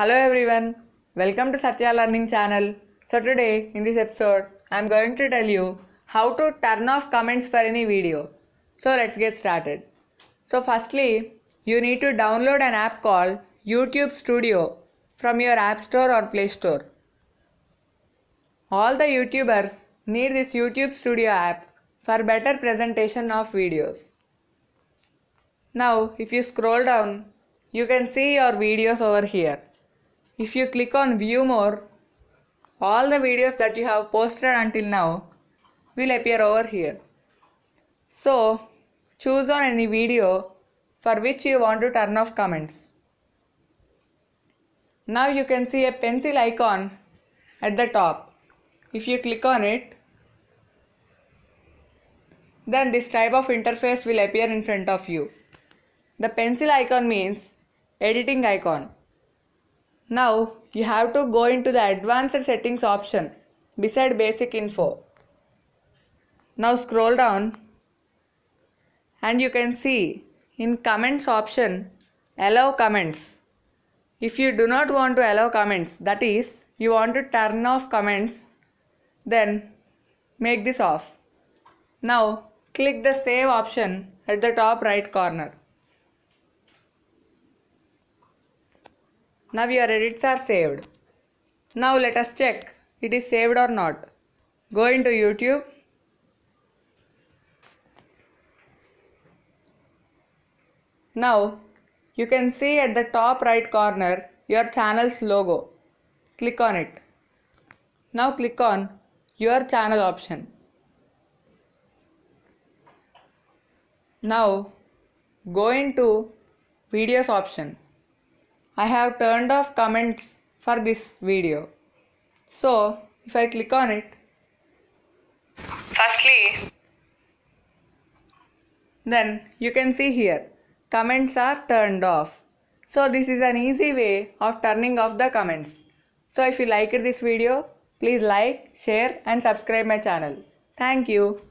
Hello everyone, welcome to Satya Learning channel. So today in this episode, I am going to tell you how to turn off comments for any video. So let's get started. So firstly, you need to download an app called YouTube Studio from your App Store or Play Store. All the YouTubers need this YouTube Studio app for better presentation of videos. Now if you scroll down, you can see your videos over here. If you click on view more, all the videos that you have posted until now will appear over here. So choose on any video for which you want to turn off comments. Now you can see a pencil icon at the top. If you click on it, then this type of interface will appear in front of you. The pencil icon means editing icon. Now you have to go into the advanced settings option beside basic info. Now scroll down and you can see in comments option allow comments. If you do not want to allow comments that is you want to turn off comments then make this off. Now click the save option at the top right corner. Now your edits are saved. Now let us check it is saved or not. Go into YouTube. Now you can see at the top right corner your channel's logo. Click on it. Now click on your channel option. Now go into videos option. I have turned off comments for this video. So if I click on it, firstly, then you can see here comments are turned off. So this is an easy way of turning off the comments. So if you liked this video, please like, share and subscribe my channel. Thank you.